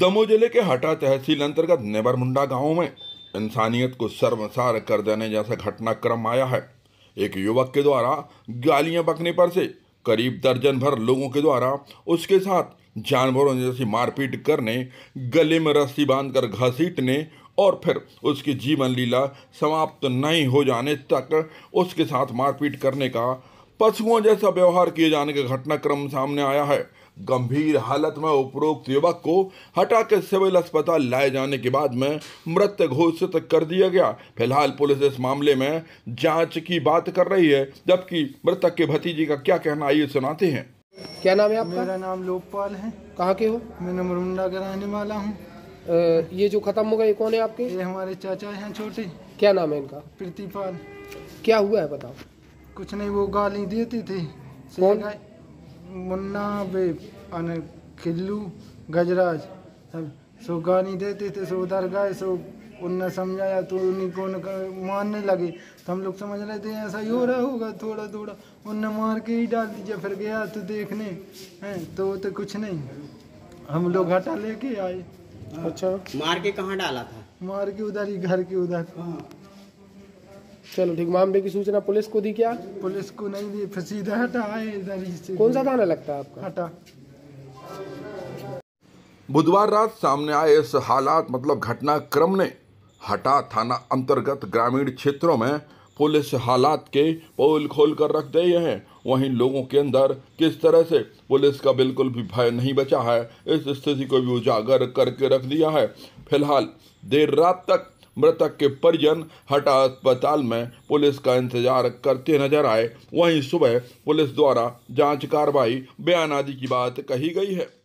दमोह जिले के हटा तहसील अंतर्गत नेबर मुंडा गाँव में इंसानियत को शर्मसार कर देने जैसा घटनाक्रम आया है एक युवक के द्वारा गालियां बकने पर से करीब दर्जन भर लोगों के द्वारा उसके साथ जानवरों जैसी मारपीट करने गले में रस्सी बांधकर घसीटने और फिर उसकी जीवन लीला समाप्त नहीं हो जाने तक उसके साथ मारपीट करने का पशुओं जैसा व्यवहार किए जाने का घटनाक्रम सामने आया है गंभीर हालत में उपरोक्त युवक को हटा के सिविल अस्पताल लाए जाने के बाद में मृत घोषित कर दिया गया फिलहाल पुलिस इस मामले में जांच की बात कर रही है जबकि मृतक के भतीजी का क्या कहना आइए सुनाते हैं क्या नाम है आपका मेरा नाम लोकपाल है कहाँ के हो मैं नमरुंडा का रहने वाला हूँ ये जो खत्म हो गए कौन है आपके ये हमारे चाचा हैं छोटे क्या नाम है इनका प्रतिपाल क्या हुआ है बताओ कुछ नहीं वो गाली देती थी कौन? मुन्ना बे खिल्लू गजराज सब सो गाली देते थे सो उधर गए सो उनने समझाया तो उन्हीं को मारने लगे तो हम लोग समझ रहे थे ऐसा ही हो रहा होगा थोड़ा थोड़ा उनने मार के ही डाल दिया फिर गया तो देखने हैं तो तो कुछ नहीं हम लोग हटा लेके आए अच्छा मार के कहाँ डाला था मार के उधर ही घर के उधर हाँ। चलो ठीक मामले की सूचना पुलिस को दी क्या पुलिस को नहीं दी फिर सीधा हटा आए इधर कौन सा थाना लगता है आपका हटा बुधवार रात सामने आए इस हालात मतलब घटनाक्रम ने हटा थाना अंतर्गत ग्रामीण क्षेत्रों में पुलिस हालात के पोल खोल कर रख दिए हैं वहीं लोगों के अंदर किस तरह से पुलिस का बिल्कुल भी भय नहीं बचा है इस स्थिति को भी उजागर करके रख दिया है फिलहाल देर रात तक मृतक के परिजन हटा अस्पताल में पुलिस का इंतजार करते नजर आए वहीं सुबह पुलिस द्वारा जांच कार्रवाई बयान आदि की बात कही गई है